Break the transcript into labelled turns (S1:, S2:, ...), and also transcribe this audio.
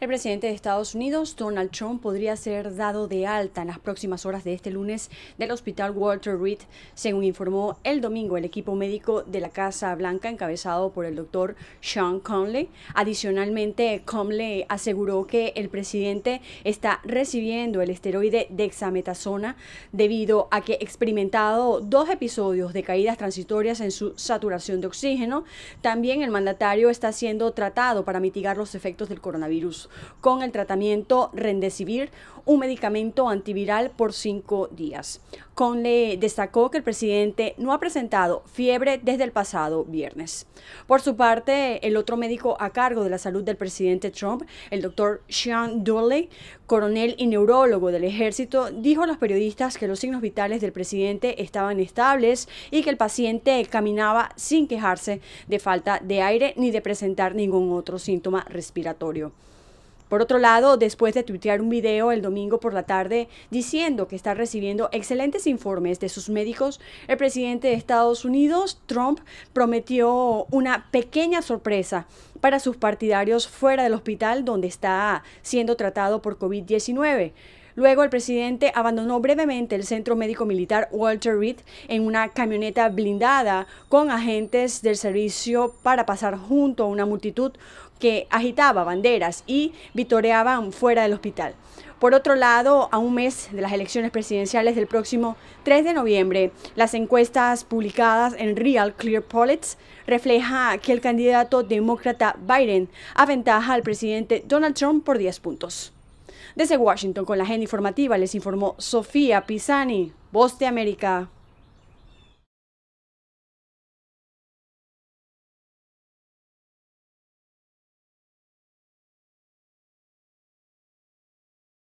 S1: El presidente de Estados Unidos, Donald Trump, podría ser dado de alta en las próximas horas de este lunes del hospital Walter Reed, según informó el domingo el equipo médico de la Casa Blanca encabezado por el doctor Sean Conley. Adicionalmente, Conley aseguró que el presidente está recibiendo el esteroide dexametasona debido a que ha experimentado dos episodios de caídas transitorias en su saturación de oxígeno. También el mandatario está siendo tratado para mitigar los efectos del coronavirus con el tratamiento Rendecivir, un medicamento antiviral por cinco días. Conley destacó que el presidente no ha presentado fiebre desde el pasado viernes. Por su parte, el otro médico a cargo de la salud del presidente Trump, el doctor Sean Dooley, coronel y neurólogo del ejército, dijo a los periodistas que los signos vitales del presidente estaban estables y que el paciente caminaba sin quejarse de falta de aire ni de presentar ningún otro síntoma respiratorio. Por otro lado, después de tuitear un video el domingo por la tarde diciendo que está recibiendo excelentes informes de sus médicos, el presidente de Estados Unidos, Trump, prometió una pequeña sorpresa para sus partidarios fuera del hospital donde está siendo tratado por COVID-19. Luego, el presidente abandonó brevemente el centro médico militar Walter Reed en una camioneta blindada con agentes del servicio para pasar junto a una multitud que agitaba banderas y vitoreaban fuera del hospital. Por otro lado, a un mes de las elecciones presidenciales del próximo 3 de noviembre, las encuestas publicadas en Real Clear Politics refleja que el candidato demócrata Biden aventaja al presidente Donald Trump por 10 puntos. Desde Washington con la agenda informativa les informó Sofía Pisani, Voz de América.